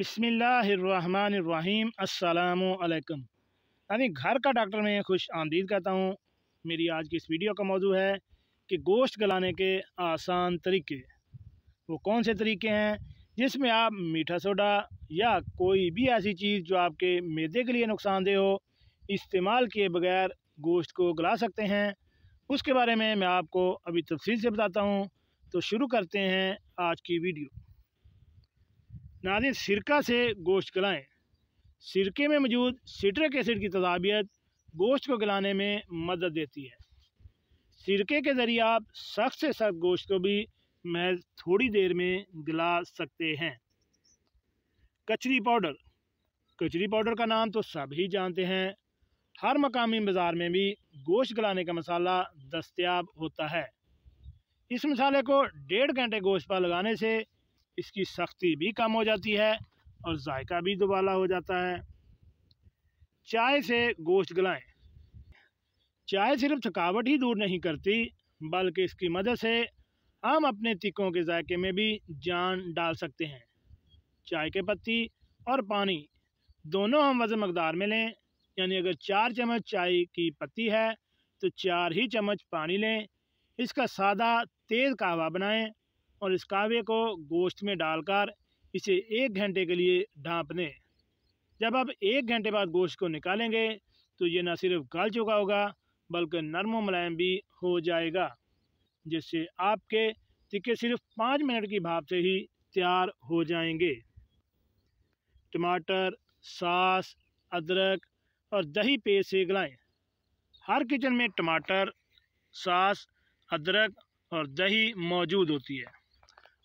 बसमीम अल्लाम यानी घर का डॉक्टर में खुश आमदीद कहता हूँ मेरी आज की इस वीडियो का मौजू है कि गोश्त गलाने के आसान तरीके वो कौन से तरीके हैं जिसमें आप मीठा सोडा या कोई भी ऐसी चीज़ जो आपके मैदे के लिए नुकसानदेह हो इस्तेमाल किए बगैर गोश्त को गला सकते हैं उसके बारे में मैं आपको अभी तफसील से बताता हूँ तो शुरू करते हैं आज की वीडियो नाजिन सिरका से गोश्त गलाएँ सिरके में मौजूद सिट्रिक एसिड की तदाबियत गोश्त को गलाने में मदद देती है सिरके के ज़रिए आप सख्त से सख्त गोश्त को भी महज थोड़ी देर में गला सकते हैं कचरी पाउडर कचरी पाउडर का नाम तो सब ही जानते हैं हर मकामी बाज़ार में भी गोश्त गलाने का मसाला दस्तियाब होता है इस मसाले को डेढ़ घंटे गोश्त पर लगाने से इसकी सख्ती भी कम हो जाती है और जायका भी दुबाला हो जाता है चाय से गोश्त गलाएं चाय सिर्फ थकावट ही दूर नहीं करती बल्कि इसकी मदद से हम अपने तिकों के जायके में भी जान डाल सकते हैं चाय के पत्ती और पानी दोनों हम वजन मकदार में लें यानी अगर चार चम्मच चाय की पत्ती है तो चार ही चम्मच पानी लें इसका सादा तेज़ कहवा बनाएं और इस कावे को गोश्त में डालकर इसे एक घंटे के लिए ढाँप दें जब आप एक घंटे बाद गोश्त को निकालेंगे तो ये न सिर्फ गल चुका होगा बल्कि नरम मुलायम भी हो जाएगा जिससे आपके टिक्के सिर्फ पाँच मिनट की भाप से ही तैयार हो जाएंगे टमाटर सास अदरक और दही पेस्ट से गलाएँ हर किचन में टमाटर सास अदरक और दही मौजूद होती है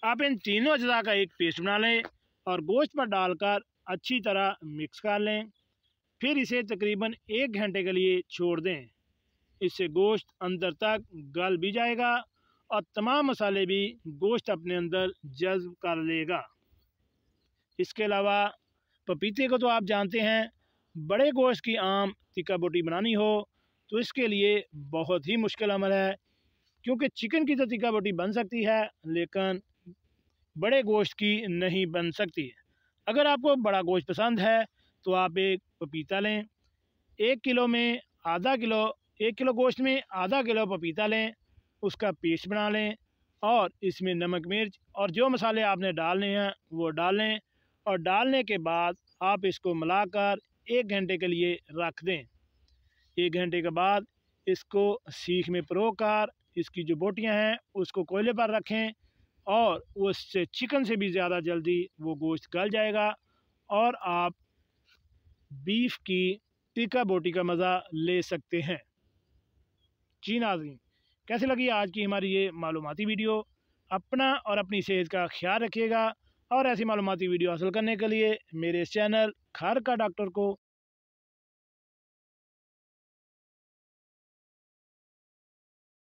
आप इन तीनों अज्जा का एक पेस्ट बना लें और गोश्त पर डालकर अच्छी तरह मिक्स कर लें फिर इसे तकरीबन एक घंटे के लिए छोड़ दें इससे गोश्त अंदर तक गल भी जाएगा और तमाम मसाले भी गोश्त अपने अंदर जज्ब कर लेगा इसके अलावा पपीते को तो आप जानते हैं बड़े गोश्त की आम तिक्का बोटी बनानी हो तो इसके लिए बहुत ही मुश्किल अमल है क्योंकि चिकन की तो तिक्का बोटी बन सकती है लेकिन बड़े गोश्त की नहीं बन सकती अगर आपको बड़ा गोश्त पसंद है तो आप एक पपीता लें एक किलो में आधा किलो एक किलो गोश्त में आधा किलो पपीता लें उसका पेस्ट बना लें और इसमें नमक मिर्च और जो मसाले आपने डालने हैं वो डालें और डालने के बाद आप इसको मिलाकर एक घंटे के लिए रख दें एक घंटे के बाद इसको सीख में परो कर इसकी जो बोटियाँ हैं उसको कोयले पर रखें और उससे चिकन से भी ज़्यादा जल्दी वो गोश्त गल जाएगा और आप बीफ की टिका बोटी का मज़ा ले सकते हैं जी नाजरीन कैसे लगी आज की हमारी ये मालूमती वीडियो अपना और अपनी सेहत का ख्याल रखिएगा और ऐसी मालूमती वीडियो हासिल करने के लिए मेरे चैनल खार का डॉक्टर को